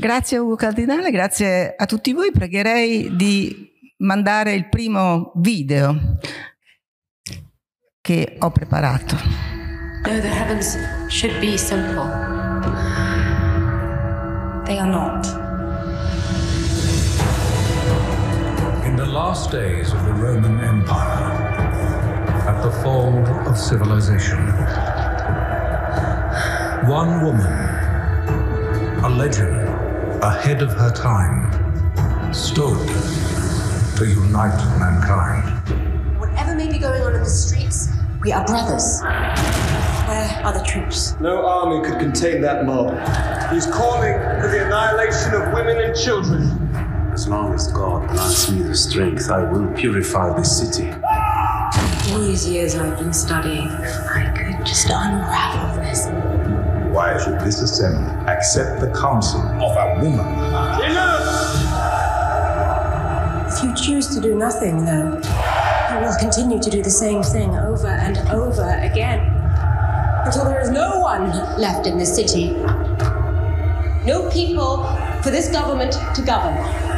Grazie Ugo Cardinale, grazie a tutti voi. Pregherei di mandare il primo video che ho preparato. No, the heavens should be simple. They are not. In the last days of the Roman Empire, at the fall of civilization, one woman, a legend, ahead of her time, stood to unite mankind. Whatever may be going on in the streets, we are brothers. Where are the troops? No army could contain that mob. He's calling for the annihilation of women and children. As long as God grants me the strength, I will purify this city. All these years I've been studying, I could just unravel this. Why should this assembly accept the counsel of woman. If you choose to do nothing, though, you will continue to do the same thing over and over again until there is no one left in this city. No people for this government to govern.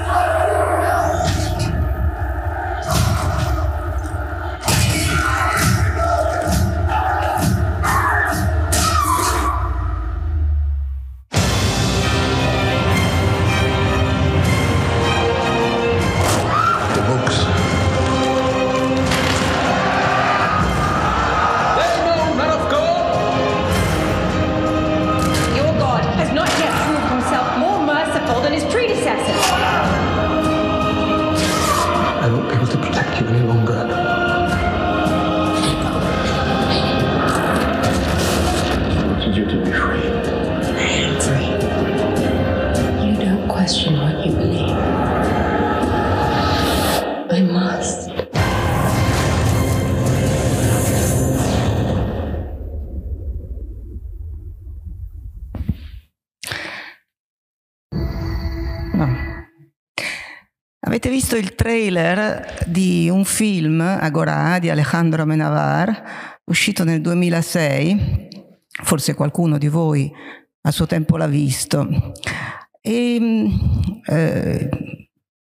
il trailer di un film, Agora, di Alejandro Menavar, uscito nel 2006, forse qualcuno di voi a suo tempo l'ha visto. E, eh,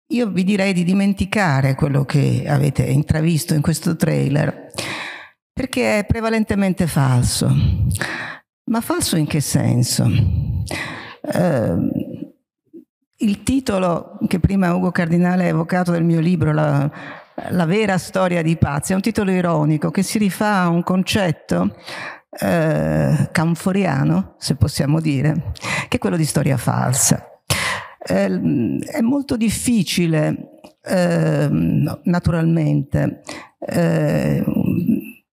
io vi direi di dimenticare quello che avete intravisto in questo trailer, perché è prevalentemente falso. Ma falso in che senso? Eh, il titolo che prima Ugo Cardinale ha evocato del mio libro, la, la vera storia di Pazzi, è un titolo ironico che si rifà a un concetto eh, canforiano, se possiamo dire, che è quello di storia falsa. Eh, è molto difficile, ehm, eh, naturalmente,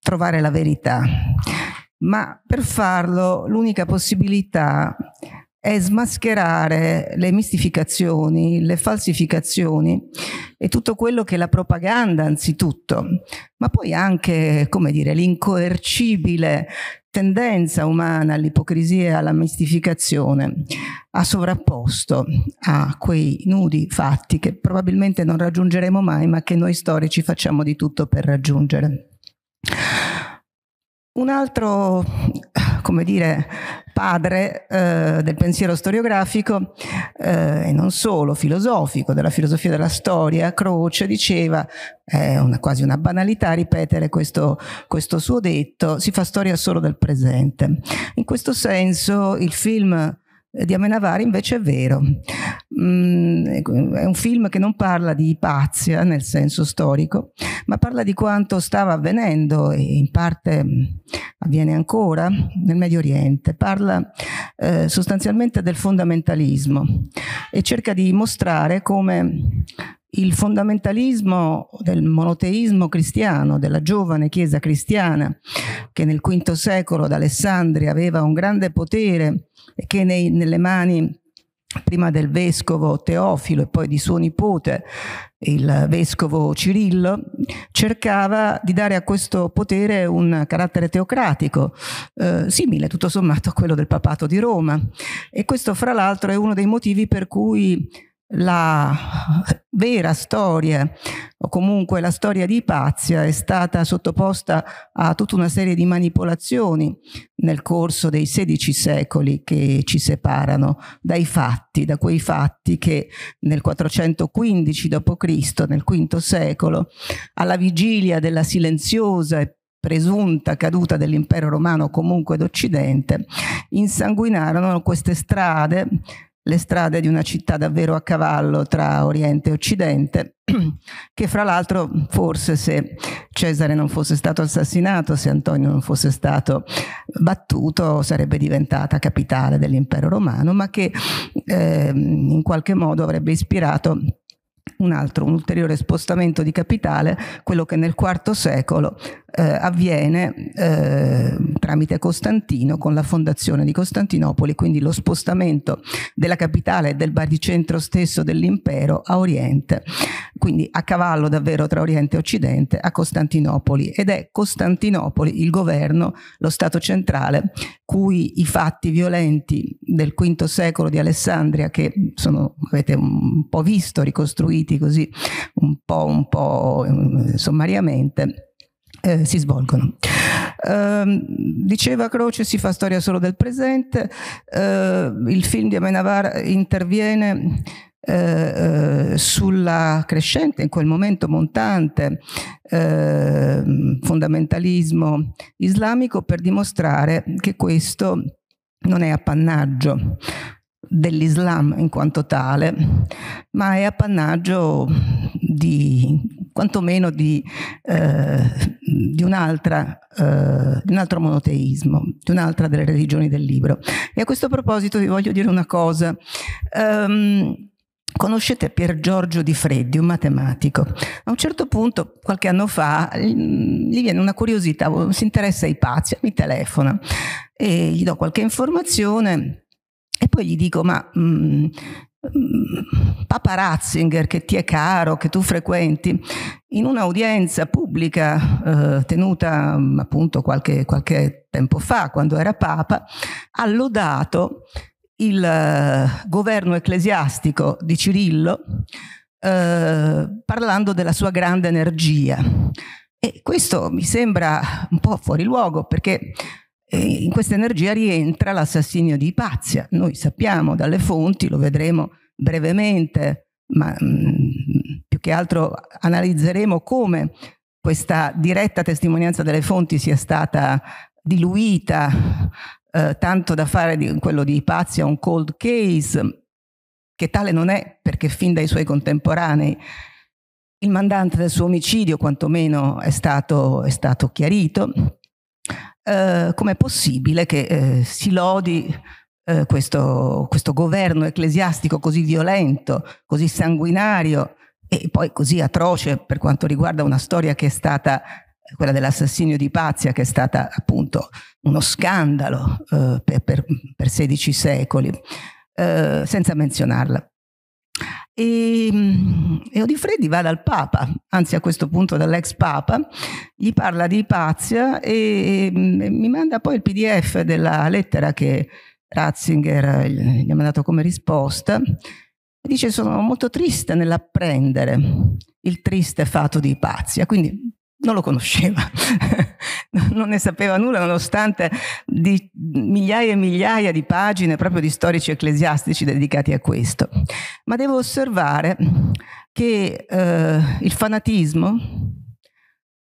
trovare la verità, ma per farlo l'unica possibilità è smascherare le mistificazioni, le falsificazioni e tutto quello che la propaganda anzitutto, ma poi anche, come dire, l'incoercibile tendenza umana all'ipocrisia e alla mistificazione ha sovrapposto a quei nudi fatti che probabilmente non raggiungeremo mai, ma che noi storici facciamo di tutto per raggiungere. Un altro come dire, padre eh, del pensiero storiografico eh, e non solo, filosofico, della filosofia della storia, Croce diceva, è una, quasi una banalità ripetere questo, questo suo detto, si fa storia solo del presente. In questo senso il film di Amenavari invece è vero. Mm, è un film che non parla di Ipazia eh, nel senso storico, ma parla di quanto stava avvenendo e in parte mm, avviene ancora nel Medio Oriente. Parla eh, sostanzialmente del fondamentalismo e cerca di mostrare come il fondamentalismo del monoteismo cristiano, della giovane Chiesa cristiana, che nel V secolo ad Alessandria aveva un grande potere e che nei, nelle mani prima del vescovo Teofilo e poi di suo nipote, il vescovo Cirillo, cercava di dare a questo potere un carattere teocratico, eh, simile tutto sommato a quello del papato di Roma. E questo fra l'altro è uno dei motivi per cui la vera storia o comunque la storia di Ipazia è stata sottoposta a tutta una serie di manipolazioni nel corso dei 16 secoli che ci separano dai fatti, da quei fatti che nel 415 d.C., nel V secolo, alla vigilia della silenziosa e presunta caduta dell'impero romano comunque d'Occidente, insanguinarono queste strade le strade di una città davvero a cavallo tra Oriente e Occidente, che fra l'altro forse se Cesare non fosse stato assassinato, se Antonio non fosse stato battuto, sarebbe diventata capitale dell'impero romano, ma che eh, in qualche modo avrebbe ispirato un altro, un ulteriore spostamento di capitale, quello che nel IV secolo eh, avviene eh, tramite Costantino con la fondazione di Costantinopoli, quindi lo spostamento della capitale e del baricentro stesso dell'impero a Oriente, quindi a cavallo davvero tra Oriente e Occidente, a Costantinopoli. Ed è Costantinopoli il governo, lo Stato centrale, cui i fatti violenti del V secolo di Alessandria, che sono, avete un po' visto ricostruiti, seguiti così un po', un po' mm, sommariamente, eh, si svolgono. Eh, diceva Croce si fa storia solo del presente, eh, il film di Amenavar interviene eh, eh, sulla crescente, in quel momento montante, ehm, fondamentalismo islamico per dimostrare che questo non è appannaggio dell'Islam in quanto tale, ma è appannaggio di quantomeno di, eh, di, un'altra, eh, di un altro monoteismo, di un'altra delle religioni del libro. E a questo proposito vi voglio dire una cosa. Um, Conoscete Pier Giorgio Di Freddi, un matematico. A un certo punto, qualche anno fa, gli viene una curiosità, si interessa ai pazzi, mi telefona e gli do qualche informazione e poi gli dico, ma mh, mm, mh, mm, Papa Ratzinger, che ti è caro, che tu frequenti, in un'audienza pubblica eh, tenuta mh, mm, appunto qualche, qualche tempo fa, quando era Papa, ha lodato il eh, governo ecclesiastico di Cirillo eh, parlando della sua grande energia. E questo mi sembra un po' fuori luogo perché eh, in questa energia rientra l'assassinio di Ipazia. Noi sappiamo dalle fonti, lo vedremo brevemente, ma mh, mm, più che altro analizzeremo come questa diretta testimonianza delle fonti sia stata diluita, eh, tanto da fare di quello di Ipazia un cold case, che tale non è perché fin dai suoi contemporanei il mandante del suo omicidio quantomeno è stato, è stato chiarito eh, com'è possibile che eh, si lodi eh, questo, questo governo ecclesiastico così violento, così sanguinario e poi così atroce per quanto riguarda una storia che è stata quella dell'assassinio di Pazia, che è stata appunto uno scandalo eh, per, per, per, 16 secoli, eh, senza menzionarla. E, ehm, e Odifreddi va dal Papa, anzi a questo punto dall'ex Papa, gli parla di Ipazia e, ehm, e mi manda poi il PDF della lettera che Ratzinger gli ha mandato come risposta. Dice sono molto triste nell'apprendere il triste fatto di Ipazia, quindi non lo conosceva, non ne sapeva nulla, nonostante migliaia e migliaia di pagine proprio di storici ecclesiastici dedicati a questo. Ma devo osservare che eh, il fanatismo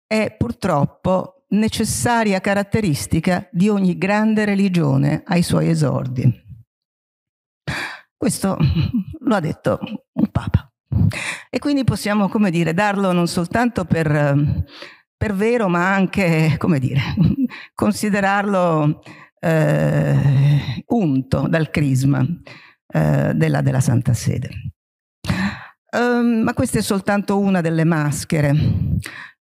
è purtroppo necessaria caratteristica di ogni grande religione ai suoi esordi. Questo lo ha detto un papa. E quindi possiamo, come dire, darlo non soltanto per, per vero, ma anche, come dire, considerarlo eh, unto dal crisma eh, della, della, Santa Sede. Um, ma questa è soltanto una delle maschere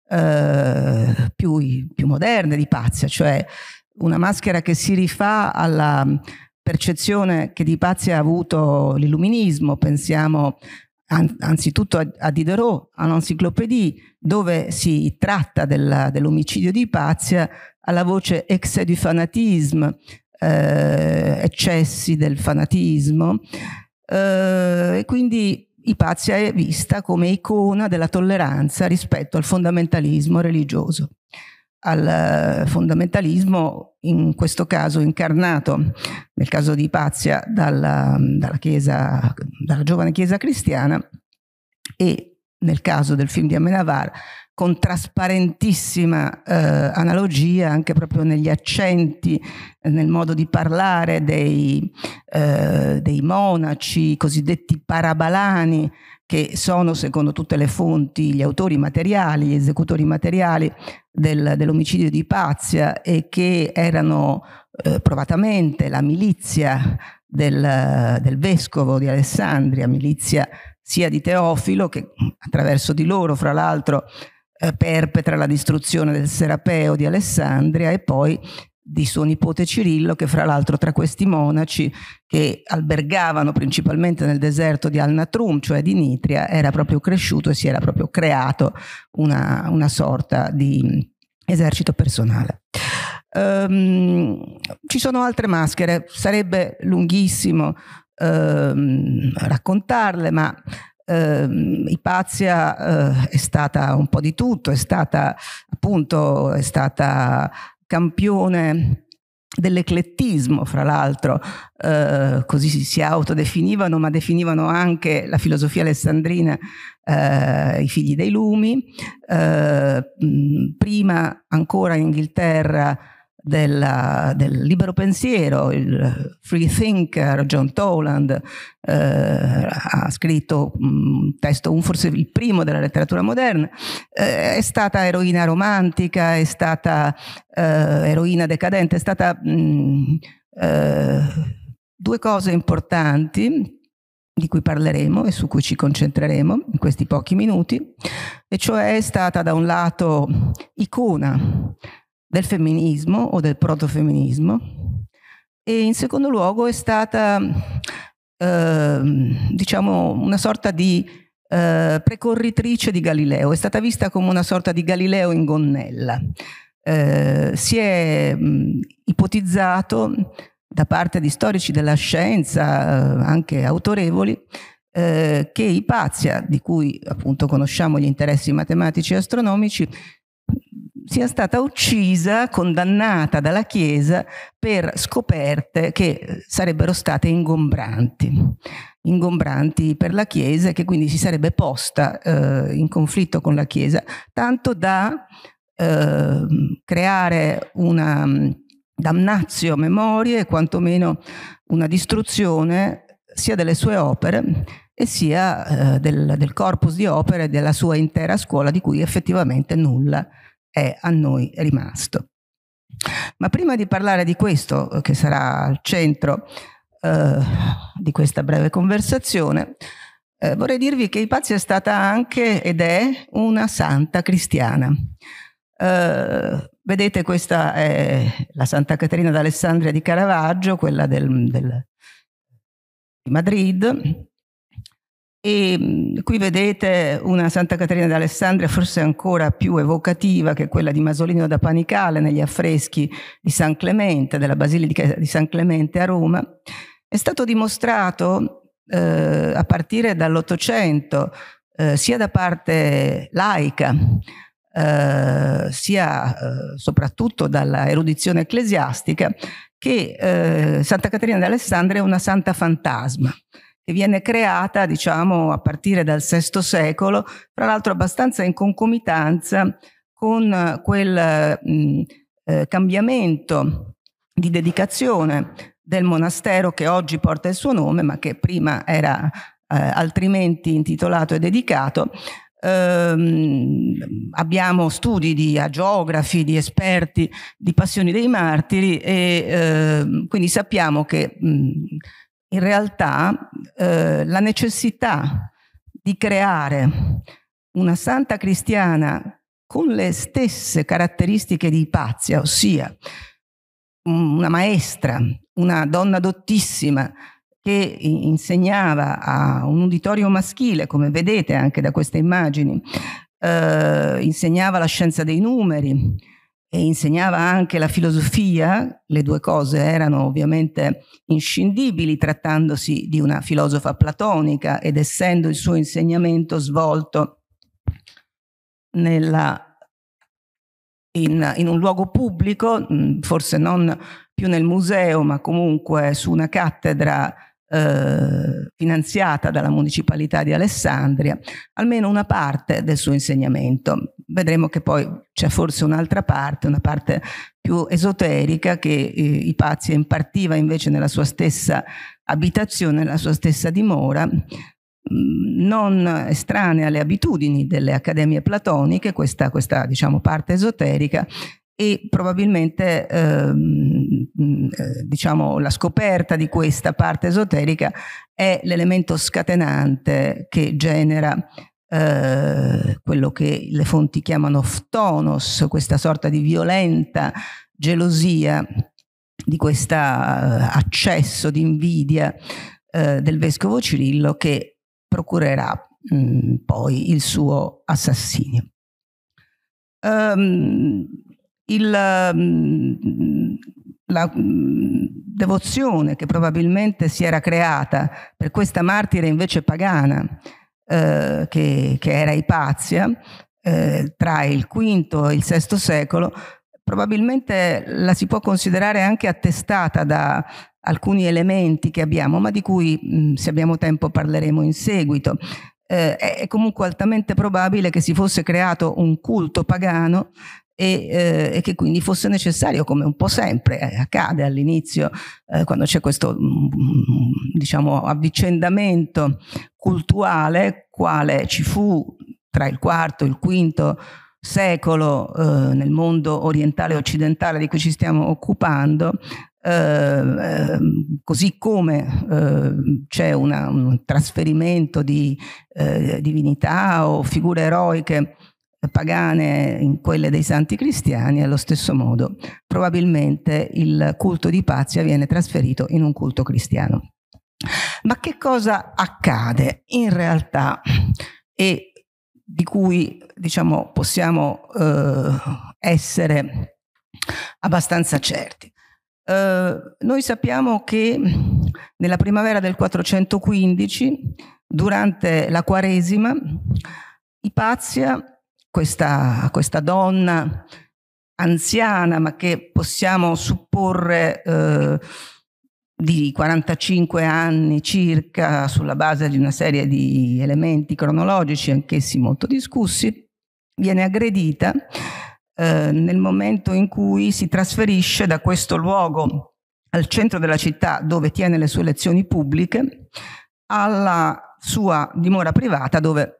eh, più, più moderne di Pazia, cioè una maschera che si rifà alla percezione che di Pazia ha avuto l'illuminismo, pensiamo an- anzitutto a, Diderot, all'Encyclopédie, dove si tratta della, dell'omicidio di Ipazia alla voce excès du fanatisme, eh, eccessi del fanatismo, eh, e quindi Ipazia è vista come icona della tolleranza rispetto al fondamentalismo religioso al eh, fondamentalismo, in questo caso incarnato, nel caso di Pazia, dalla, dalla, chiesa, dalla giovane Chiesa cristiana e nel caso del film di Amenavar con trasparentissima eh, analogia anche proprio negli accenti, nel modo di parlare dei, eh, dei monaci cosiddetti parabalani che sono, secondo tutte le fonti, gli autori materiali, gli esecutori materiali del, dell'omicidio di Pazia e che erano eh, provatamente la milizia del, del, vescovo di Alessandria, milizia sia di Teofilo che attraverso di loro, fra l'altro, eh, perpetra la distruzione del Serapeo di Alessandria e poi di suo nipote Cirillo, che fra l'altro tra questi monaci che albergavano principalmente nel deserto di Al-Natrum, cioè di Nitria, era proprio cresciuto e si era proprio creato una, una sorta di mm, esercito personale. Um, ci sono altre maschere, sarebbe lunghissimo um, raccontarle, ma Uh, Ipazia uh, è stata un po' di tutto, è stata appunto è stata campione dell'eclettismo, fra l'altro, eh, così si autodefinivano, ma definivano anche la filosofia alessandrina eh, i figli dei lumi, eh, prima ancora in Inghilterra della, del libero pensiero, il free thinker John Toland eh, ha scritto un testo, un, forse il primo della letteratura moderna, eh, è stata eroina romantica, è stata eh, eroina decadente, è stata mh, mm, eh, due cose importanti di cui parleremo e su cui ci concentreremo in questi pochi minuti, e cioè è stata da un lato icona del femminismo o del protofemminismo e in secondo luogo è stata eh, diciamo una sorta di eh, precorritrice di Galileo, è stata vista come una sorta di Galileo in gonnella. Eh, si è mh, ipotizzato da parte di storici della scienza, eh, anche autorevoli, eh, che Ipazia, di cui appunto conosciamo gli interessi matematici e astronomici, sia stata uccisa, condannata dalla Chiesa per scoperte che eh, sarebbero state ingombranti, ingombranti per la Chiesa e che quindi si sarebbe posta eh, in conflitto con la Chiesa, tanto da eh, creare una mm, damnazio memorie, quantomeno una distruzione sia delle sue opere e sia eh, del, del corpus di opere della sua intera scuola di cui effettivamente nulla è a noi rimasto. Ma prima di parlare di questo, eh, che sarà al centro eh, di questa breve conversazione, eh, vorrei dirvi che Ipazia è stata anche ed è una santa cristiana. Eh, vedete, questa è la Santa Caterina d'Alessandria di Caravaggio, quella del, del, di Madrid, e mm, qui vedete una Santa Caterina d'Alessandria forse ancora più evocativa che quella di Masolino da Panicale negli affreschi di San Clemente, della Basilica di San Clemente a Roma. È stato dimostrato eh, a partire dall'Ottocento eh, sia da parte laica eh, sia eh, soprattutto dalla erudizione ecclesiastica che eh, Santa Caterina d'Alessandria è una santa fantasma che viene creata, diciamo, a partire dal VI secolo, tra l'altro abbastanza in concomitanza con eh, quel mh, mm, eh, cambiamento di dedicazione del monastero che oggi porta il suo nome, ma che prima era eh, altrimenti intitolato e dedicato Um, abbiamo studi di agiografi, di esperti di passioni dei martiri e uh, quindi sappiamo che mh, mm, in realtà eh, la necessità di creare una santa cristiana con le stesse caratteristiche di Ipazia, ossia una maestra, una donna dottissima che insegnava a un uditorio maschile, come vedete anche da queste immagini, eh, insegnava la scienza dei numeri, e insegnava anche la filosofia, le due cose erano ovviamente inscindibili trattandosi di una filosofa platonica ed essendo il suo insegnamento svolto nella, in, in, un luogo pubblico, forse non più nel museo, ma comunque su una cattedra eh, finanziata dalla municipalità di Alessandria, almeno una parte del suo insegnamento. Vedremo che poi c'è forse un'altra parte, una parte più esoterica che eh, Ipazia impartiva invece nella sua stessa abitazione, nella sua stessa dimora, mm, non estranea alle abitudini delle accademie platoniche, questa, questa diciamo, parte esoterica, e probabilmente ehm, eh, diciamo, la scoperta di questa parte esoterica è l'elemento scatenante che genera eh, quello che le fonti chiamano ftonos, questa sorta di violenta gelosia di questo eh, accesso di invidia eh, del vescovo Cirillo che procurerà mh, mm, poi il suo assassinio. Um, il, mm, mm, la mm, devozione che probabilmente si era creata per questa martire invece pagana, eh, che, che, era Ipazia, eh, tra il V e il VI secolo, probabilmente la si può considerare anche attestata da alcuni elementi che abbiamo, ma di cui se abbiamo tempo parleremo in seguito. Eh, è comunque altamente probabile che si fosse creato un culto pagano e, eh, e, che quindi fosse necessario, come un po' sempre eh, accade all'inizio, eh, quando c'è questo mh, mm, mm, diciamo, avvicendamento cultuale, quale ci fu tra il IV e il V secolo eh, nel mondo orientale e occidentale di cui ci stiamo occupando, eh, ehm, così come eh, c'è un trasferimento di eh, divinità o figure eroiche pagane in quelle dei santi cristiani allo stesso modo probabilmente il culto di Pazia viene trasferito in un culto cristiano ma che cosa accade in realtà e di cui diciamo possiamo eh, essere abbastanza certi eh, noi sappiamo che nella primavera del 415 durante la quaresima Ipazia questa, questa donna anziana, ma che possiamo supporre eh, di 45 anni circa sulla base di una serie di elementi cronologici, anch'essi molto discussi, viene aggredita eh, nel momento in cui si trasferisce da questo luogo al centro della città dove tiene le sue lezioni pubbliche alla sua dimora privata dove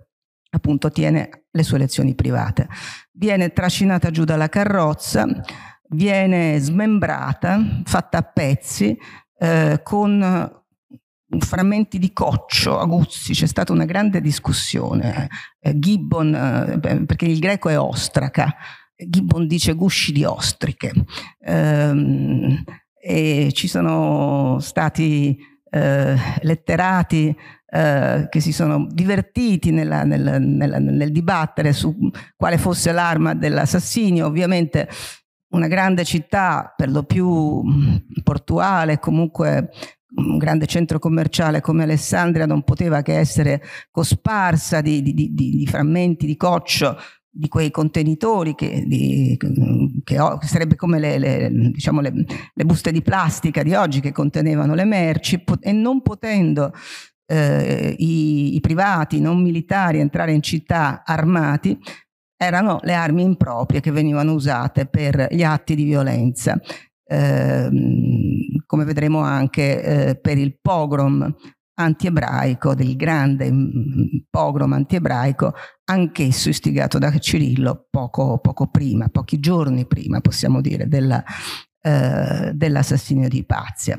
appunto tiene le sue lezioni private. Viene trascinata giù dalla carrozza, viene smembrata, fatta a pezzi, eh, con eh, frammenti di coccio, aguzzi, c'è stata una grande discussione. Eh, Gibbon, eh, perché il greco è ostraca, Gibbon dice gusci di ostriche. Ehm, e ci sono stati eh, letterati eh, che si sono divertiti nella, nella, nella, nel dibattere su quale fosse l'arma dell'assassinio. Ovviamente una grande città, per lo più portuale, comunque un grande centro commerciale come Alessandria non poteva che essere cosparsa di, di, di, di frammenti di coccio di quei contenitori che, di, che, che sarebbe come le, le, diciamo le, le, buste di plastica di oggi che contenevano le merci e non potendo eh, i, i privati non militari entrare in città armati erano le armi improprie che venivano usate per gli atti di violenza. Eh, come vedremo anche eh, per il pogrom antiebraico, del grande mm, mm, pogrom antiebraico, anch'esso istigato da Cirillo poco, poco prima, pochi giorni prima, possiamo dire, della, eh, dell'assassinio di Ipazia.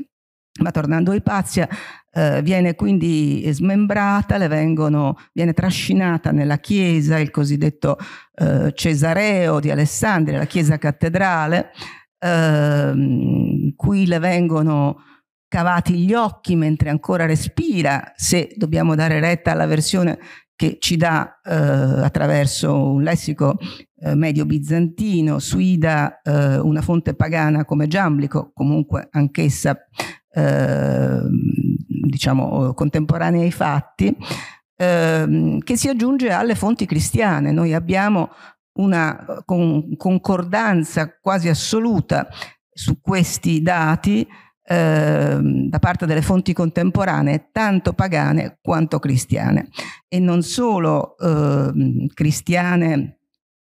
Ma tornando a Ipazia, eh, viene quindi smembrata, vengono, viene trascinata nella chiesa, il cosiddetto eh, Cesareo di Alessandria, la chiesa cattedrale. Ehm, qui le vengono cavati gli occhi mentre ancora respira, se dobbiamo dare retta alla versione che ci dà eh, attraverso un lessico eh, medio bizantino, suida eh, una fonte pagana come Giamblico, comunque anch'essa ehm, diciamo contemporanea ai fatti, ehm, che si aggiunge alle fonti cristiane. Noi abbiamo una con concordanza quasi assoluta su questi dati Ehm, da parte delle fonti contemporanee tanto pagane quanto cristiane e non solo eh, cristiane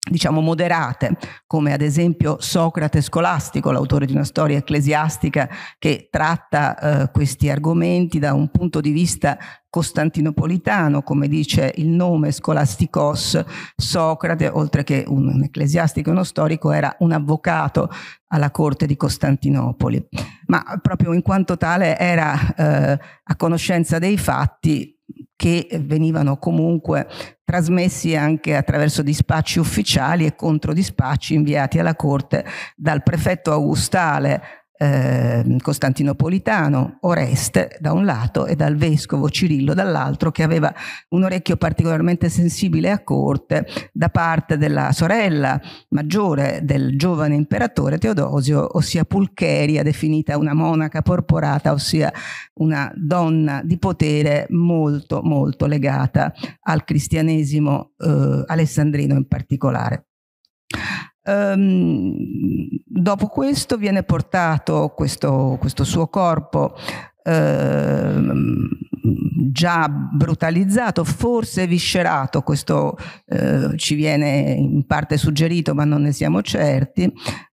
diciamo moderate, come ad esempio Socrate Scolastico, l'autore di una storia ecclesiastica che tratta eh, questi argomenti da un punto di vista costantinopolitano, come dice il nome scolasticos, Socrate, oltre che un, un ecclesiastico e uno storico, era un avvocato alla corte di Costantinopoli, ma proprio in quanto tale era eh, a conoscenza dei fatti che venivano comunque trasmessi anche attraverso dispacci ufficiali e controdispacci inviati alla Corte dal prefetto Augustale Ehm, costantinopolitano, Oreste da un lato e dal vescovo Cirillo dall'altro che aveva un orecchio particolarmente sensibile a corte da parte della sorella maggiore del giovane imperatore Teodosio, ossia Pulcheria, definita una monaca porporata, ossia una donna di potere molto molto legata al cristianesimo eh, alessandrino in particolare. Ehm, dopo questo viene portato questo, questo suo corpo ehm, già brutalizzato, forse viscerato, questo eh, ci viene in parte suggerito ma non ne siamo certi,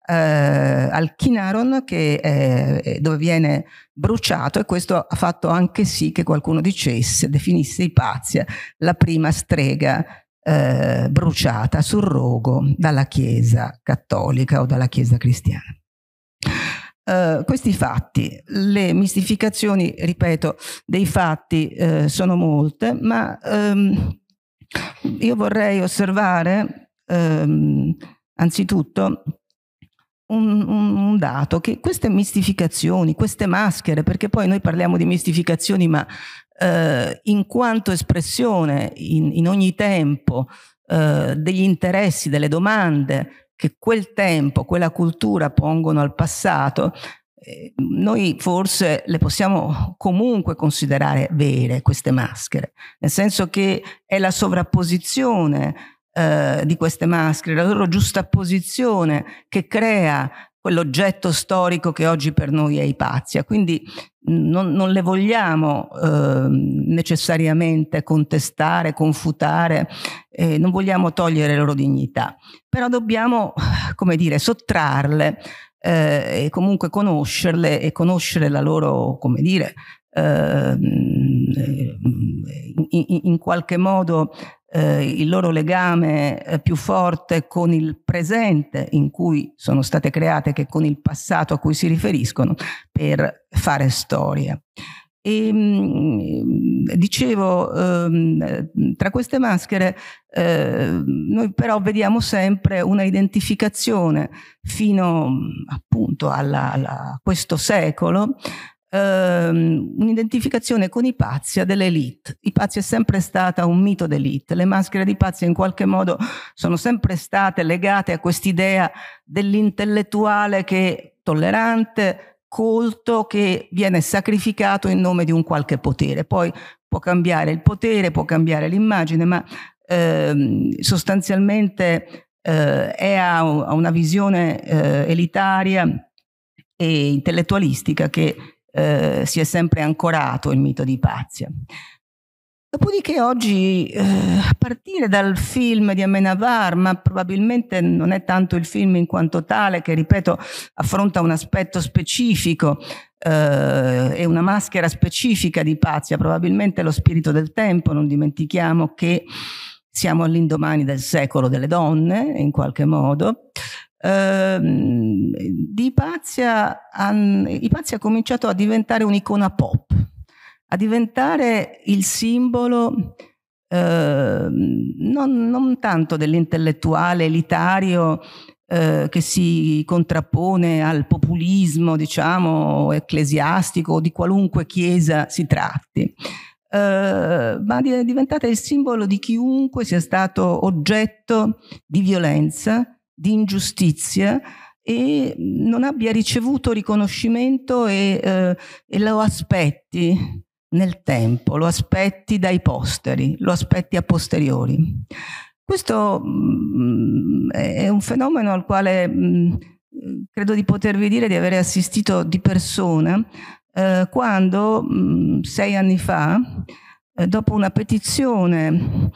eh, al Kinaron che, eh, dove viene bruciato e questo ha fatto anche sì che qualcuno dicesse, definisse Ipazia la prima strega eh, bruciata sul rogo dalla Chiesa cattolica o dalla Chiesa cristiana. Uh, questi fatti, le mistificazioni, ripeto, dei fatti uh, sono molte, ma um, io vorrei osservare um, anzitutto un, un, un, dato, che queste mistificazioni, queste maschere, perché poi noi parliamo di mistificazioni, ma eh, in quanto espressione in, in ogni tempo eh, degli interessi, delle domande che quel tempo, quella cultura pongono al passato, eh, noi forse le possiamo comunque considerare vere queste maschere, nel senso che è la sovrapposizione eh, di queste maschere, la loro giusta posizione che crea quell'oggetto storico che oggi per noi è Ipazia. Quindi non, non le vogliamo eh, necessariamente contestare, confutare, eh, non vogliamo togliere loro dignità, però dobbiamo, come dire, sottrarle eh, e comunque conoscerle e conoscere la loro, come dire, ehm, eh, in, in, qualche modo eh, il loro legame eh, più forte con il presente in cui sono state create che con il passato a cui si riferiscono per fare storia. E, ehm, dicevo, ehm, tra queste maschere eh, noi però vediamo sempre una identificazione fino appunto a questo secolo ehm, un'identificazione con i Ipazia dell'elite. Ipazia è sempre stata un mito d'elite, le maschere di Ipazia in qualche modo sono sempre state legate a quest'idea dell'intellettuale che è tollerante, colto, che viene sacrificato in nome di un qualche potere. Poi può cambiare il potere, può cambiare l'immagine, ma ehm, sostanzialmente eh, è a, a, una visione eh, elitaria e intellettualistica che eh, si è sempre ancorato il mito di Pazia. Dopodiché oggi eh, partire dal film di Amenavar, ma probabilmente non è tanto il film in quanto tale che, ripeto, affronta un aspetto specifico eh, e una maschera specifica di Pazia, probabilmente lo spirito del tempo, non dimentichiamo che siamo all'indomani del secolo delle donne, in qualche modo, Ehm, di Ipazia, Ipazia ha cominciato a diventare un'icona pop, a diventare il simbolo eh, non, non, tanto dell'intellettuale elitario eh, che si contrappone al populismo, diciamo, ecclesiastico o di qualunque chiesa si tratti, eh, ma è diventata il simbolo di chiunque sia stato oggetto di violenza di ingiustizia e non abbia ricevuto riconoscimento e, eh, e lo aspetti nel tempo, lo aspetti dai posteri, lo aspetti a posteriori. Questo mh, mm, è un fenomeno al quale mh, mm, credo di potervi dire di avere assistito di persona eh, quando mh, mm, sei anni fa, eh, dopo una petizione,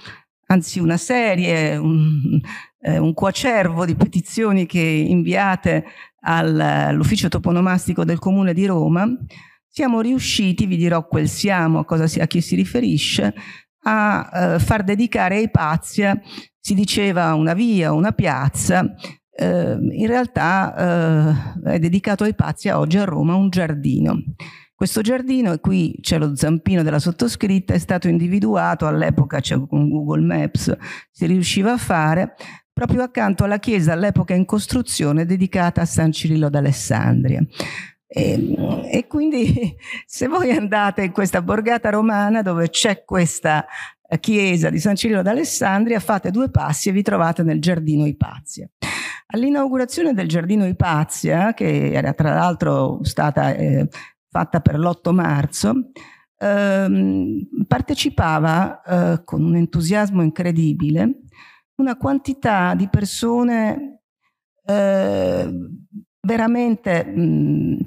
anzi una serie, un, eh, un quacervo di petizioni che inviate all'ufficio toponomastico del Comune di Roma, siamo riusciti, vi dirò quel siamo, a, cosa si, a chi si riferisce, a eh, far dedicare ai Pazia, eh, si diceva una via, una piazza, eh, in realtà eh, è dedicato ai Pazia oggi a Roma un giardino. Questo giardino, e qui c'è lo zampino della sottoscritta, è stato individuato all'epoca, cioè con Google Maps si riusciva a fare, proprio accanto alla chiesa all'epoca in costruzione dedicata a San Cirillo d'Alessandria. E, ehm, e, quindi se voi andate in questa borgata romana dove c'è questa eh, chiesa di San Cirillo d'Alessandria, fate due passi e vi trovate nel giardino Ipazia. All'inaugurazione del giardino Ipazia, che era tra l'altro stata eh, fatta per l'8 marzo, ehm, partecipava eh, con un entusiasmo incredibile una quantità di persone eh, veramente, mh, mm,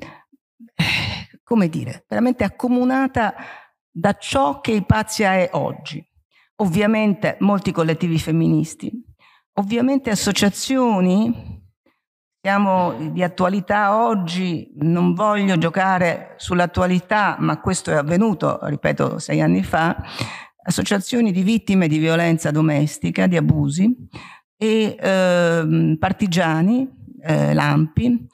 eh, come dire, veramente accomunata da ciò che Ipazia è oggi. Ovviamente molti collettivi femministi, ovviamente associazioni, siamo di attualità oggi, non voglio giocare sull'attualità, ma questo è avvenuto, ripeto, sei anni fa, associazioni di vittime di violenza domestica, di abusi, e eh, partigiani, eh, lampi,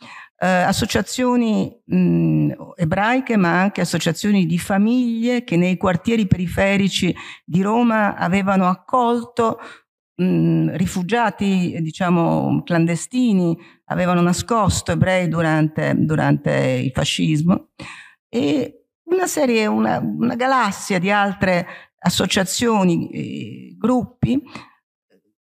eh, associazioni mh, ebraiche, ma anche associazioni di famiglie che nei quartieri periferici di Roma avevano accolto mh, rifugiati, diciamo, clandestini, avevano nascosto ebrei durante, durante il fascismo. E una serie, una, una galassia di altre associazioni, eh, gruppi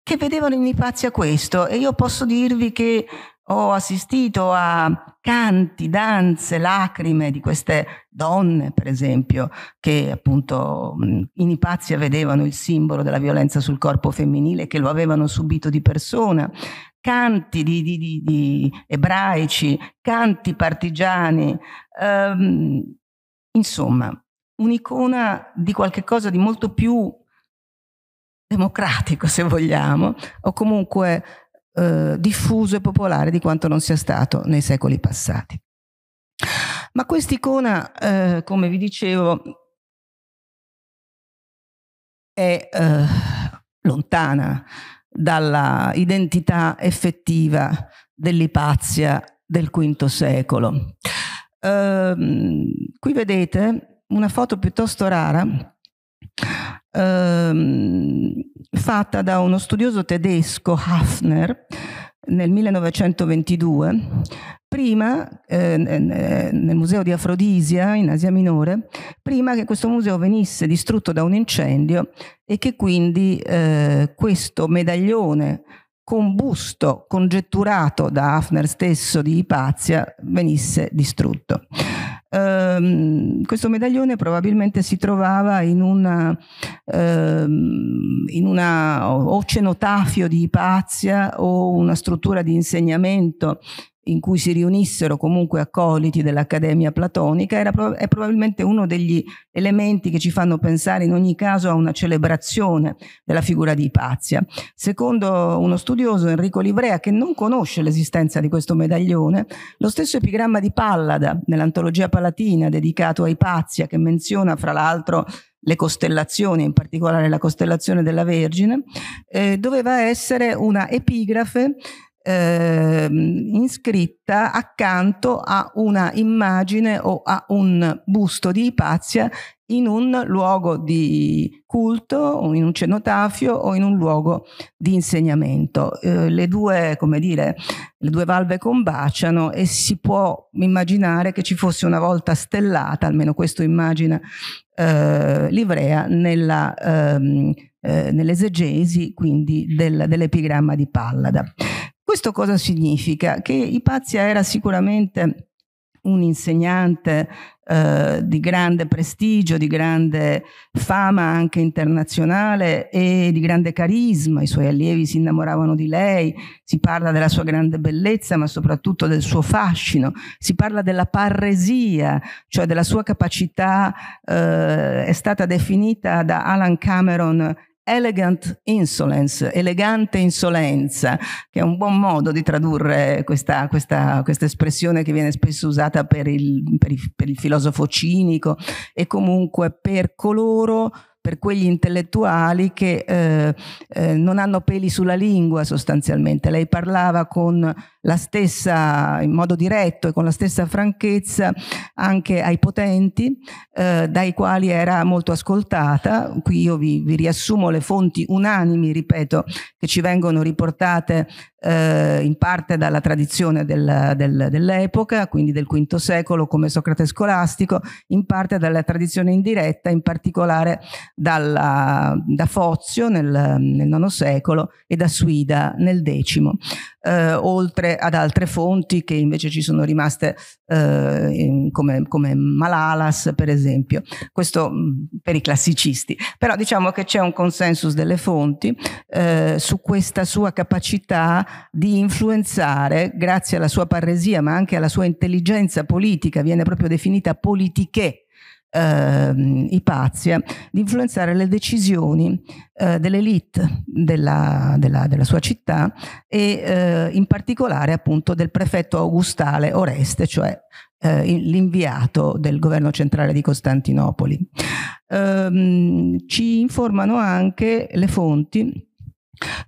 che vedevano in Ipazia questo e io posso dirvi che ho assistito a canti, danze, lacrime di queste donne, per esempio, che appunto in Ipazia vedevano il simbolo della violenza sul corpo femminile, che lo avevano subito di persona, canti di, di, di, di ebraici, canti partigiani, ehm, insomma, un'icona di qualcosa di molto più democratico, se vogliamo, o comunque eh, diffuso e popolare di quanto non sia stato nei secoli passati. Ma quest'icona, eh, come vi dicevo, è eh, lontana dalla identità effettiva dell'Ipazia del V secolo. Ehm, qui vedete una foto piuttosto rara ehm, fatta da uno studioso tedesco, Hafner, nel 1922, prima ehm, eh, eh, nel museo di Afrodisia in Asia Minore, prima che questo museo venisse distrutto da un incendio e che quindi eh, questo medaglione con busto congetturato da Hafner stesso di Ipazia venisse distrutto ehm, questo medaglione probabilmente si trovava in una, ehm, in una o cenotafio di Ipazia o una struttura di insegnamento in cui si riunissero comunque accoliti dell'Accademia Platonica era, è probabilmente uno degli elementi che ci fanno pensare in ogni caso a una celebrazione della figura di Ipazia. Secondo uno studioso, Enrico Livrea, che non conosce l'esistenza di questo medaglione, lo stesso epigramma di Pallada nell'antologia palatina dedicato a Ipazia che menziona fra l'altro le costellazioni, in particolare la costellazione della Vergine, eh, doveva essere una epigrafe eh, iscritta accanto a una immagine o a un busto di Ipazia in un luogo di culto o in un cenotafio o in un luogo di insegnamento. Eh, le, due, come dire, le due valve combaciano e si può immaginare che ci fosse una volta stellata, almeno questo immagina eh, Livrea, nella, ehm, eh, nell'esegesi quindi del, dell'epigramma di Pallada. Questo cosa significa? Che Ipazia era sicuramente un insegnante eh, di grande prestigio, di grande fama anche internazionale e di grande carisma, i suoi allievi si innamoravano di lei, si parla della sua grande bellezza ma soprattutto del suo fascino, si parla della parresia, cioè della sua capacità, eh, è stata definita da Alan Cameron Elegant Insolence, elegante insolenza, che è un buon modo di tradurre questa, questa, questa espressione che viene spesso usata per il, per, il, per il filosofo cinico e comunque per coloro per quegli intellettuali che eh, eh, non hanno peli sulla lingua sostanzialmente. Lei parlava con la stessa, in modo diretto e con la stessa franchezza anche ai potenti, eh, dai quali era molto ascoltata. Qui io vi, vi, riassumo le fonti unanimi, ripeto, che ci vengono riportate eh, in parte dalla tradizione del, del, dell'epoca, quindi del V secolo come Socrate scolastico, in parte dalla tradizione indiretta, in particolare dalla, da Fozio nel, nel IX secolo e da Suida nel X, eh, oltre ad altre fonti che invece ci sono rimaste eh, in, come, come, Malalas per esempio, questo mm, per i classicisti, però diciamo che c'è un consensus delle fonti eh, su questa sua capacità di influenzare grazie alla sua parresia ma anche alla sua intelligenza politica, viene proprio definita politiche Ehm, eh, Ipazia di influenzare le decisioni eh, dell'elite della, della, della, sua città e eh, in particolare appunto del prefetto augustale Oreste, cioè eh, l'inviato del governo centrale di Costantinopoli. Ehm, ci informano anche le fonti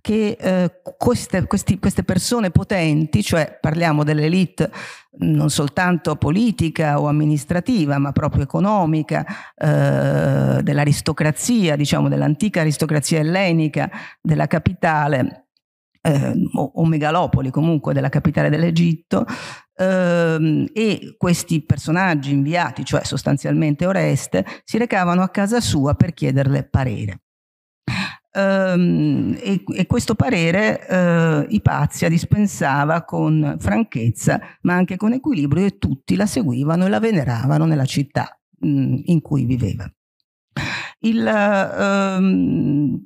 che eh, queste, questi, queste, persone potenti, cioè parliamo dell'elite non soltanto politica o amministrativa, ma proprio economica, eh, dell'aristocrazia, diciamo dell'antica aristocrazia ellenica, della capitale, eh, o, o, megalopoli comunque della capitale dell'Egitto ehm, e questi personaggi inviati, cioè sostanzialmente Oreste, si recavano a casa sua per chiederle parere. Um, e, e, questo parere uh, Ipazia dispensava con franchezza ma anche con equilibrio e tutti la seguivano e la veneravano nella città mh, mm, in cui viveva. Il, um,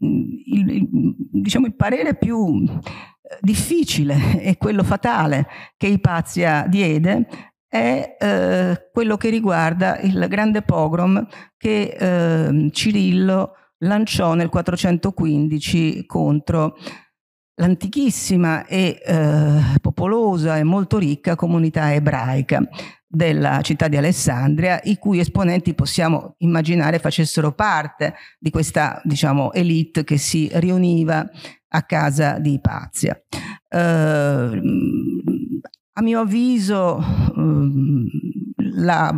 il, il, diciamo, il parere più eh, difficile e quello fatale che Ipazia diede è eh, quello che riguarda il grande pogrom che eh, Cirillo lanciò nel 415 contro l'antichissima e eh, popolosa e molto ricca comunità ebraica della città di Alessandria, i cui esponenti possiamo immaginare facessero parte di questa, diciamo, elite che si riuniva a casa di Ipazia. Eh, a mio avviso, mm, la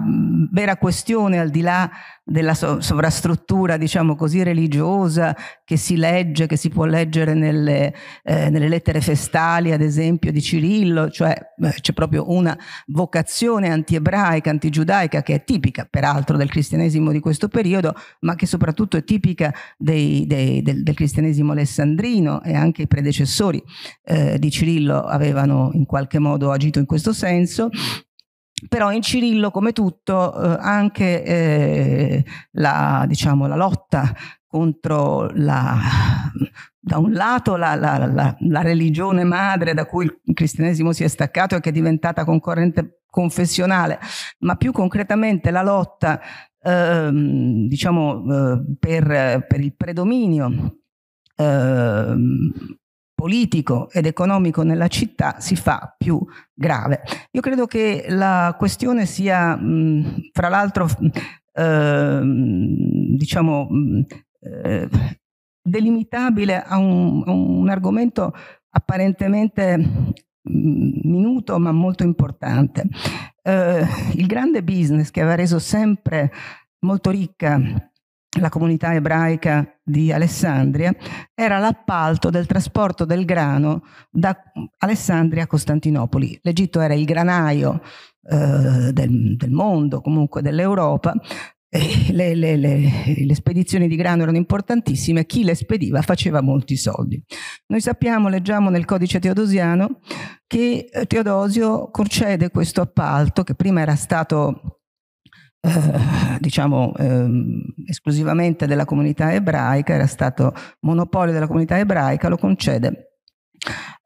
vera questione, al di là della sovrastruttura, diciamo così, religiosa che si legge, che si può leggere nelle, eh, nelle lettere festali, ad esempio, di Cirillo, cioè c'è proprio una vocazione antiebraica, antigiudaica, che è tipica peraltro del cristianesimo di questo periodo, ma che soprattutto è tipica dei, dei, del, del, cristianesimo alessandrino e anche i predecessori eh, di Cirillo avevano in qualche modo agito in questo senso però in Cirillo, come tutto, eh, anche eh, la, diciamo, la lotta contro la, da un lato la, la, la, la, religione madre da cui il cristianesimo si è staccato e che è diventata concorrente confessionale, ma più concretamente la lotta ehm, diciamo, eh, per, per, il predominio ehm, politico ed economico nella città si fa più grave. Io credo che la questione sia, mh, fra l'altro, eh, diciamo, eh, delimitabile a un, a un, argomento apparentemente minuto ma molto importante. Eh, il grande business che aveva reso sempre molto ricca la comunità ebraica di Alessandria, era l'appalto del trasporto del grano da Alessandria a Costantinopoli. L'Egitto era il granaio eh, del, del mondo, comunque dell'Europa, le, le, le, le, spedizioni di grano erano importantissime, chi le spediva faceva molti soldi. Noi sappiamo, leggiamo nel codice teodosiano, che eh, Teodosio concede questo appalto che prima era stato eh, diciamo ehm, esclusivamente della comunità ebraica, era stato monopolio della comunità ebraica, lo concede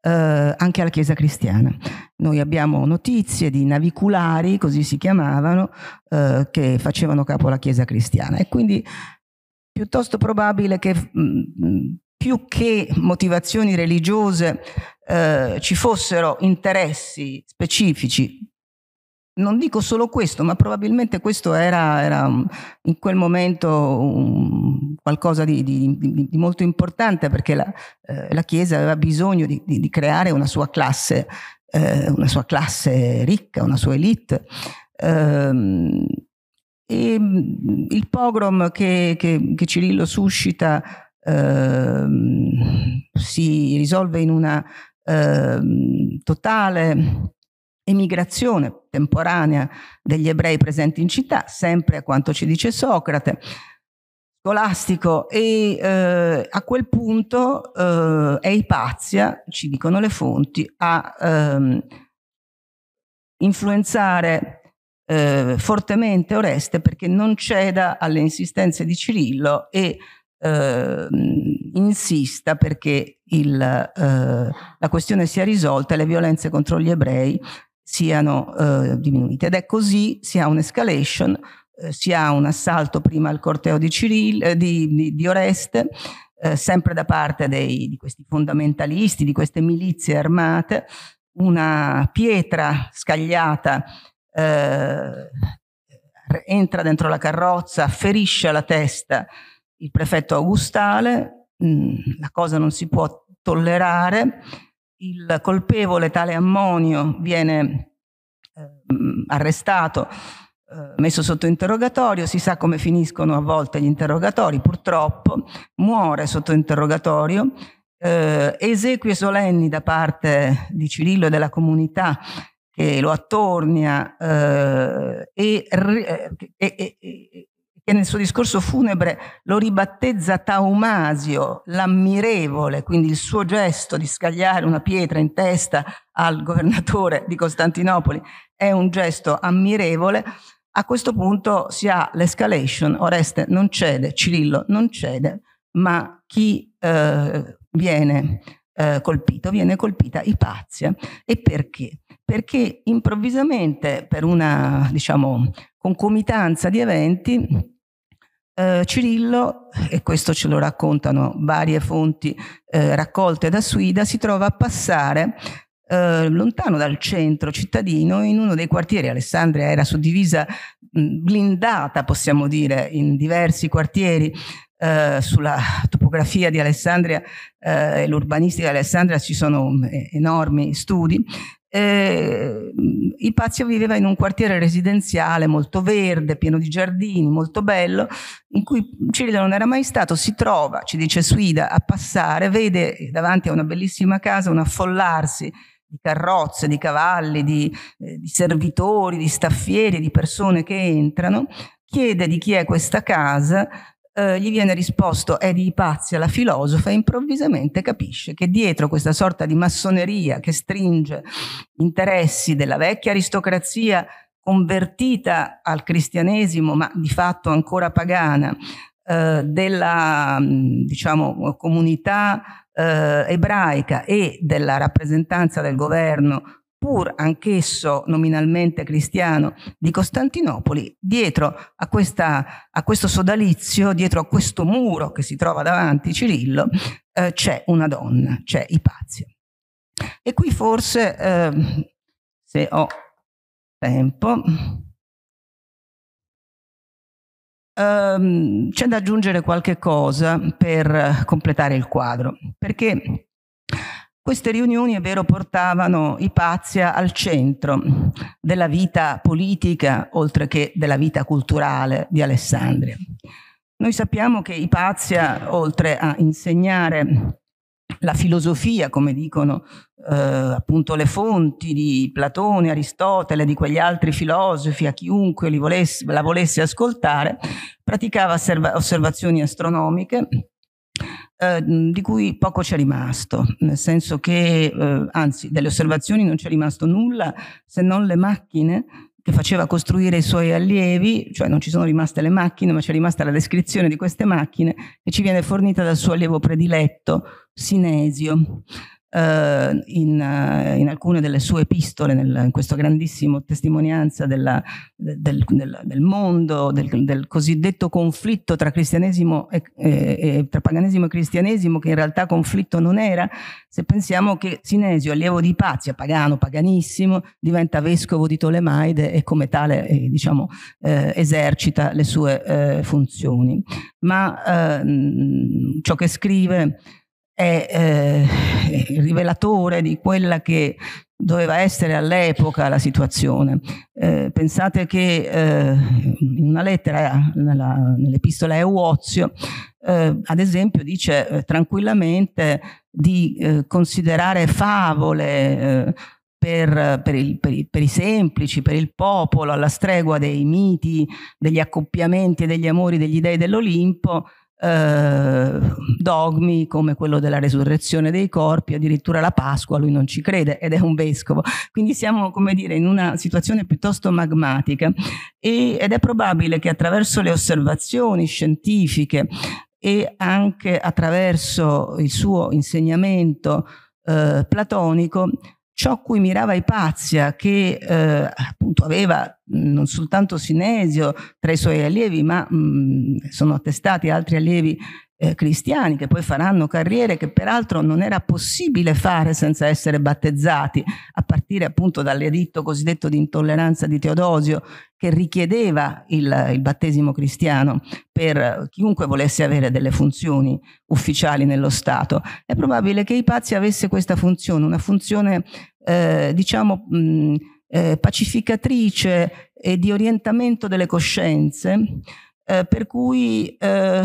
eh, anche alla Chiesa cristiana. Noi abbiamo notizie di naviculari, così si chiamavano, eh, che facevano capo alla Chiesa cristiana e quindi piuttosto probabile che mh, mm, mm, più che motivazioni religiose eh, ci fossero interessi specifici non dico solo questo, ma probabilmente questo era, era in quel momento qualcosa di, di, di, di, molto importante perché la, eh, la Chiesa aveva bisogno di, creare una sua classe, eh, una sua classe ricca, una sua elite. Eh, e mm, il pogrom che, che, che Cirillo suscita ehm, si risolve in una ehm, totale emigrazione temporanea degli ebrei presenti in città, sempre a quanto ci dice Socrate, scolastico, e eh, a quel punto eh, ipazia, ci dicono le fonti, a ehm, influenzare eh, fortemente Oreste perché non ceda alle insistenze di Cirillo e eh, insista perché il, eh, la questione sia risolta e le violenze contro gli ebrei siano eh, diminuite. Ed è così, si ha un'escalation, eh, si ha un assalto prima al corteo di, Cyril, eh, di, di, di Oreste, eh, sempre da parte dei, di questi fondamentalisti, di queste milizie armate, una pietra scagliata eh, entra dentro la carrozza, ferisce alla testa il prefetto Augustale, mh, mm, la cosa non si può tollerare, il colpevole tale ammonio viene eh, arrestato, eh, messo sotto interrogatorio, si sa come finiscono a volte gli interrogatori, purtroppo muore sotto interrogatorio, eh, esequie solenni da parte di Cirillo e della comunità che lo attornia eh, eh, e, e, e, che nel suo discorso funebre lo ribattezza Taumasio, l'ammirevole, quindi il suo gesto di scagliare una pietra in testa al governatore di Costantinopoli è un gesto ammirevole, a questo punto si ha l'escalation, Oreste non cede, Cirillo non cede, ma chi eh, viene eh, colpito viene colpita Ipazia. Eh. E perché? Perché improvvisamente, per una diciamo, concomitanza di eventi, eh, Cirillo, e questo ce lo raccontano varie fonti eh, raccolte da Suida, si trova a passare eh, lontano dal centro cittadino in uno dei quartieri. Alessandria era suddivisa, mh, blindata possiamo dire, in diversi quartieri. Eh, sulla topografia di Alessandria eh, e l'urbanistica di Alessandria ci sono enormi studi, eh, Ipazio viveva in un quartiere residenziale molto verde, pieno di giardini, molto bello, in cui Cirillo non era mai stato, si trova, ci dice Suida, a passare, vede davanti a una bellissima casa un affollarsi di carrozze, di cavalli, di, eh, di servitori, di staffieri, di persone che entrano, chiede di chi è questa casa eh, gli viene risposto eri Ipazia la filosofa e improvvisamente capisce che dietro questa sorta di massoneria che stringe interessi della vecchia aristocrazia convertita al cristianesimo ma di fatto ancora pagana eh, della mm, diciamo, comunità eh, ebraica e della rappresentanza del governo pur anch'esso nominalmente cristiano, di Costantinopoli, dietro a, questa, a, questo sodalizio, dietro a questo muro che si trova davanti Cirillo, eh, c'è una donna, c'è Ipazia. E qui forse, eh, se ho tempo, ehm, c'è da aggiungere qualche cosa per completare il quadro, perché queste riunioni, è vero, portavano Ipazia al centro della vita politica, oltre che della vita culturale di Alessandria. Noi sappiamo che Ipazia, oltre a insegnare la filosofia, come dicono eh, appunto le fonti di Platone, Aristotele, di quegli altri filosofi, a chiunque volesse, la volesse ascoltare, praticava osservazioni astronomiche, eh, di cui poco c'è rimasto, nel senso che, eh, anzi, delle osservazioni non c'è rimasto nulla se non le macchine che faceva costruire i suoi allievi, cioè non ci sono rimaste le macchine, ma c'è rimasta la descrizione di queste macchine che ci viene fornita dal suo allievo prediletto, Sinesio. Eh, in, eh, in, alcune delle sue epistole, nel, in questa grandissima testimonianza della, del, del, del, mondo, del, del, cosiddetto conflitto tra, cristianesimo e, e, tra paganesimo e cristianesimo, che in realtà conflitto non era, se pensiamo che Sinesio, allievo di Pazia, pagano, paganissimo, diventa vescovo di Tolemaide e come tale eh, diciamo, eh, esercita le sue eh, funzioni. Ma eh, ciò che scrive è eh, rivelatore di quella che doveva essere all'epoca la situazione. Eh, pensate che eh, in una lettera, nell'epistola nell Euozio, eh, ad esempio dice eh, tranquillamente di eh, considerare favole eh, per, per, il, per, i, per, i, semplici, per il popolo, alla stregua dei miti, degli accoppiamenti e degli amori degli dei dell'Olimpo, eh, dogmi come quello della resurrezione dei corpi, addirittura la Pasqua, lui non ci crede ed è un vescovo. Quindi siamo, come dire, in una situazione piuttosto magmatica e, ed è probabile che attraverso le osservazioni scientifiche e anche attraverso il suo insegnamento eh, platonico ciò a cui mirava Ipazia, che eh, appunto aveva non soltanto Sinesio tra i suoi allievi, ma mh, sono attestati altri allievi eh, cristiani che poi faranno carriere che peraltro non era possibile fare senza essere battezzati, a partire appunto dall'editto cosiddetto di intolleranza di Teodosio che richiedeva il, il battesimo cristiano per chiunque volesse avere delle funzioni ufficiali nello Stato. È probabile che Ipazia avesse questa funzione, una funzione eh, diciamo mh, eh, pacificatrice e di orientamento delle coscienze, eh, per cui eh,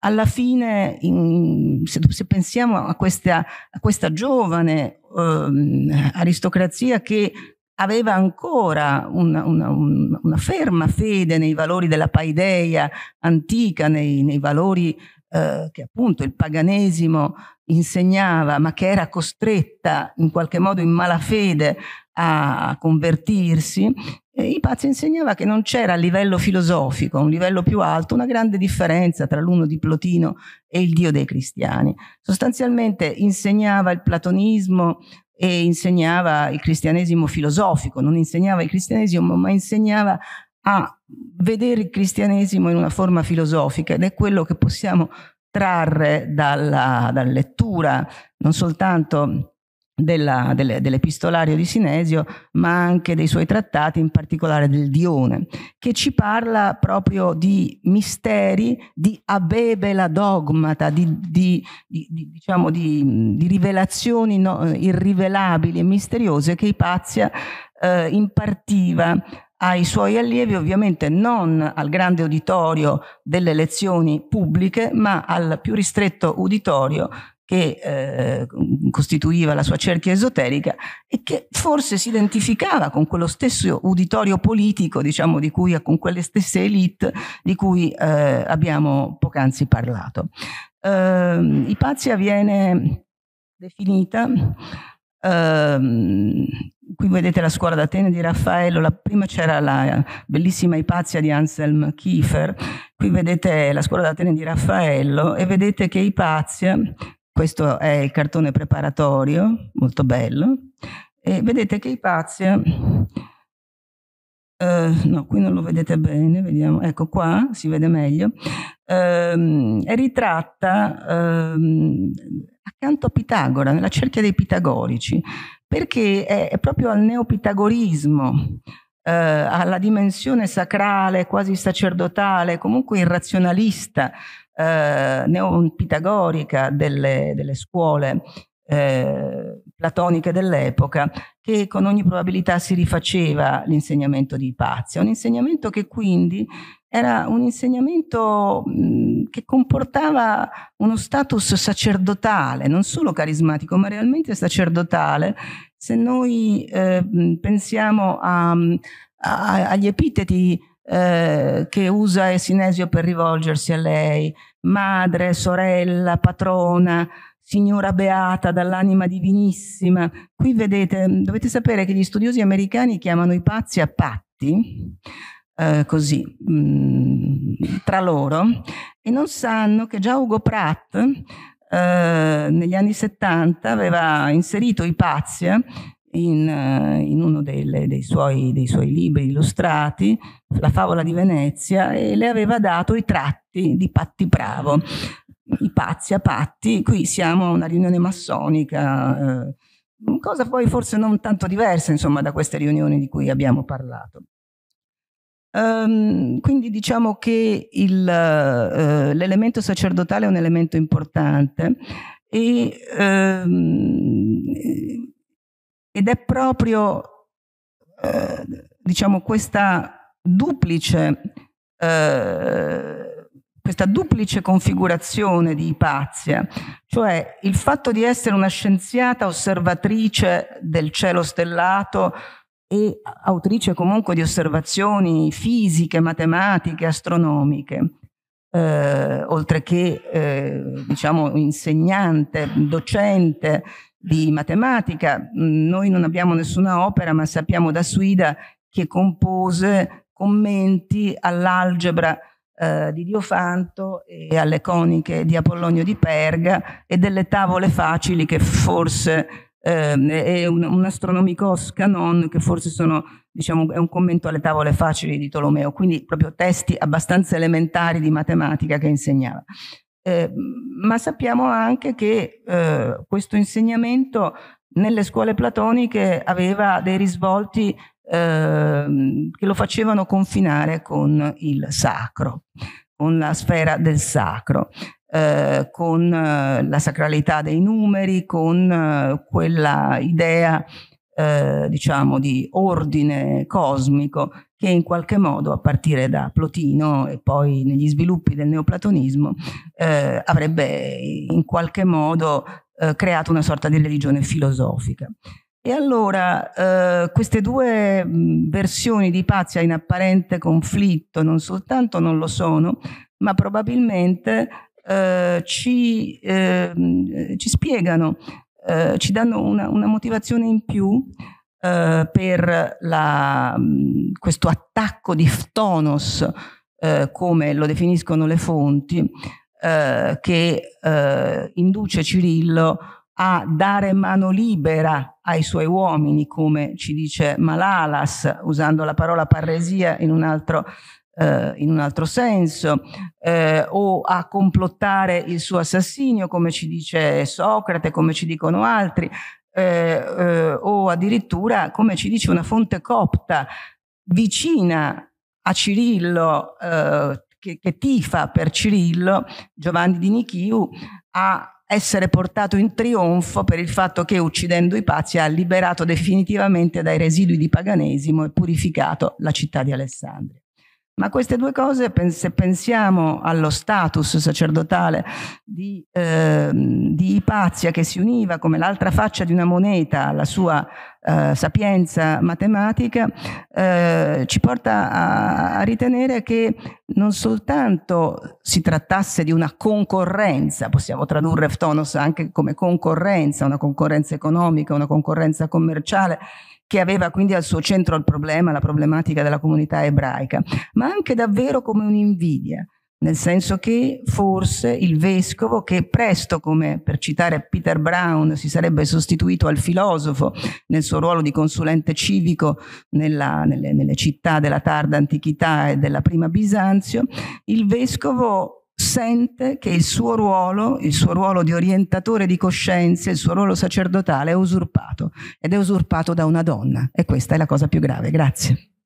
alla fine, in, se, se, pensiamo a questa, a questa giovane ehm, aristocrazia che aveva ancora una, una, un, una, ferma fede nei valori della paideia antica, nei, nei valori eh, che appunto il paganesimo insegnava, ma che era costretta in qualche modo in malafede a convertirsi, eh, Pazzi insegnava che non c'era a livello filosofico, a un livello più alto, una grande differenza tra l'uno di Plotino e il Dio dei cristiani. Sostanzialmente insegnava il platonismo e insegnava il cristianesimo filosofico, non insegnava il cristianesimo, ma insegnava a vedere il cristianesimo in una forma filosofica ed è quello che possiamo trarre dalla, dalla lettura non soltanto dell'epistolario di Sinesio, ma anche dei suoi trattati, in particolare del Dione, che ci parla proprio di misteri, di abebela dogmata, di, di, di, di diciamo rivelazioni no, irrivelabili e misteriose che Ipazia eh, impartiva ai suoi allievi ovviamente non al grande uditorio delle lezioni pubbliche, ma al più ristretto uditorio che eh, costituiva la sua cerchia esoterica e che forse si identificava con quello stesso uditorio politico, diciamo, di cui, con quelle stesse elite di cui eh, abbiamo poc'anzi parlato. Eh, Ipazia viene definita eh, qui vedete la scuola d'Atene di Raffaello, la prima c'era la bellissima Ipazia di Anselm Kiefer, qui vedete la scuola d'Atene di Raffaello e vedete che Ipazia, questo è il cartone preparatorio, molto bello, e vedete che Ipazia Uh, no, qui non lo vedete bene, vediamo, ecco qua si vede meglio, um, è ritratta um, accanto a Pitagora, nella cerchia dei pitagorici, perché è, è proprio al neopitagorismo, uh, alla dimensione sacrale, quasi sacerdotale, comunque irrazionalista, uh, neopitagorica delle, delle scuole eh, platoniche dell'epoca, che con ogni probabilità si rifaceva l'insegnamento di Ipazia, un insegnamento che quindi era un insegnamento che comportava uno status sacerdotale, non solo carismatico, ma realmente sacerdotale. Se noi eh, pensiamo a, a, agli epiteti eh, che usa Esinesio per rivolgersi a lei, madre, sorella, patrona, signora beata dall'anima divinissima. Qui vedete, dovete sapere che gli studiosi americani chiamano i pazzi a patti, eh, così, mh, mm, tra loro, e non sanno che già Ugo Pratt eh, negli anni 70 aveva inserito Ipazia pazzi eh, in, eh, in, uno delle, dei, suoi, dei, suoi, libri illustrati, La favola di Venezia, e le aveva dato i tratti di Patti Bravo i pazzi a patti, qui siamo a una riunione massonica, eh, cosa poi forse non tanto diversa insomma, da queste riunioni di cui abbiamo parlato. Um, quindi diciamo che il, uh, l'elemento sacerdotale è un elemento importante e, um, ed è proprio uh, diciamo questa duplice uh, questa duplice configurazione di ipazia, cioè il fatto di essere una scienziata osservatrice del cielo stellato e autrice comunque di osservazioni fisiche, matematiche, astronomiche, eh, oltre che eh, diciamo insegnante, docente di matematica. Noi non abbiamo nessuna opera, ma sappiamo da Suida che compose commenti all'algebra eh, di Diofanto e alle coniche di Apollonio di Perga e delle tavole facili che forse eh, è un, un astronomicos canon che forse sono, diciamo, è un commento alle tavole facili di Tolomeo, quindi proprio testi abbastanza elementari di matematica che insegnava. Eh, ma sappiamo anche che eh, questo insegnamento nelle scuole platoniche aveva dei risvolti Ehm, che lo facevano confinare con il sacro, con la sfera del sacro. Eh, con eh, la sacralità dei numeri, con eh, quella idea eh, diciamo di ordine cosmico che in qualche modo a partire da Plotino e poi negli sviluppi del neoplatonismo avrebbe in qualche modo creato una sorta di religione filosofica. E allora eh, queste due versioni di Pazia in apparente conflitto non soltanto non lo sono, ma probabilmente eh, ci, eh, ci, spiegano, eh, ci danno una, una, motivazione in più eh, per la, questo attacco di ftonos, eh, come lo definiscono le fonti, che induce Cirillo a a dare mano libera ai suoi uomini, come ci dice Malalas, usando la parola parresia in un altro, eh, in un altro senso, eh, o a complottare il suo assassinio, come ci dice Socrate, come ci dicono altri, eh, eh o addirittura, come ci dice una fonte copta vicina a Cirillo, eh, che, che tifa per Cirillo, Giovanni di Nichiu, a essere portato in trionfo per il fatto che uccidendo i pazzi ha liberato definitivamente dai residui di paganesimo e purificato la città di Alessandria. Ma queste due cose, se pensiamo allo status sacerdotale di, eh, di Ipazia che si univa come l'altra faccia di una moneta alla sua eh, sapienza matematica, eh, ci porta a, a, ritenere che non soltanto si trattasse di una concorrenza, possiamo tradurre Ftonos anche come concorrenza, una concorrenza economica, una concorrenza commerciale, che aveva quindi al suo centro il problema, la problematica della comunità ebraica, ma anche davvero come un'invidia nel senso che forse il vescovo che presto, come per citare Peter Brown, si sarebbe sostituito al filosofo nel suo ruolo di consulente civico nella, nelle, nelle città della tarda antichità e della prima Bisanzio, il vescovo sente che il suo ruolo, il suo ruolo di orientatore di coscienza, il suo ruolo sacerdotale è usurpato ed è usurpato da una donna e questa è la cosa più grave. Grazie.